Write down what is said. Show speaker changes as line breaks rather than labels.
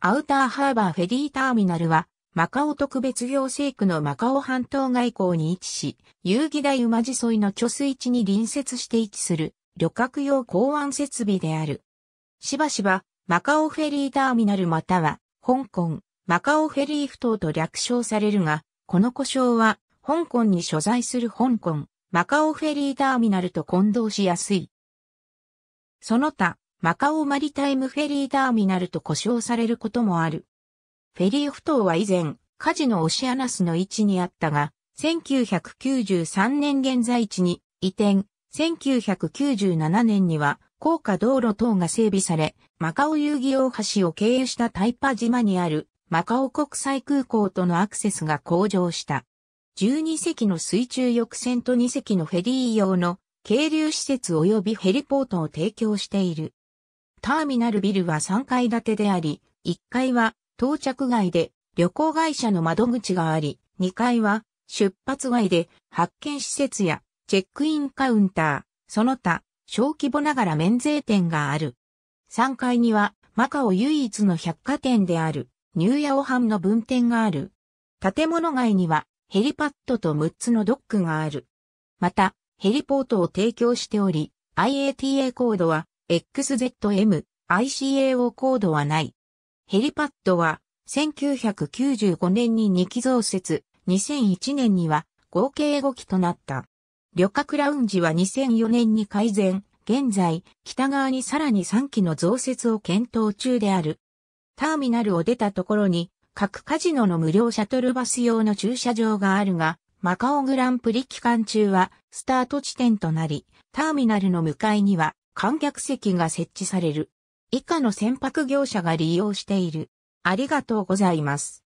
アウターハーバーフェリーターミナルは、マカオ特別行政区のマカオ半島外交に位置し、遊戯台馬地沿いの貯水池に隣接して位置する旅客用港湾設備である。しばしば、マカオフェリーターミナルまたは、香港、マカオフェリーフ頭と略称されるが、この呼称は、香港に所在する香港、マカオフェリーターミナルと混同しやすい。その他、マカオマリタイムフェリーターミナルと呼称されることもある。フェリーフ島は以前、カジノオシアナスの位置にあったが、1993年現在地に移転、1997年には高架道路等が整備され、マカオ遊戯大橋を経由したタイパ島にあるマカオ国際空港とのアクセスが向上した。12隻の水中翼船と2隻のフェリー用の渓流施設及びヘリポートを提供している。ターミナルビルは3階建てであり、1階は到着外で旅行会社の窓口があり、2階は出発外で発見施設やチェックインカウンター、その他、小規模ながら免税店がある。3階にはマカオ唯一の百貨店であるニューヤオハンの分店がある。建物外にはヘリパッドと6つのドックがある。また、ヘリポートを提供しており、IATA コードは XZM、ICAO コードはない。ヘリパッドは、1995年に2機増設、2001年には合計5機となった。旅客ラウンジは2004年に改善、現在、北側にさらに3機の増設を検討中である。ターミナルを出たところに、各カジノの無料シャトルバス用の駐車場があるが、マカオグランプリ期間中はスタート地点となり、ターミナルの向かいには観客席が設置される。以下の船舶業者が利用している。ありがとうございます。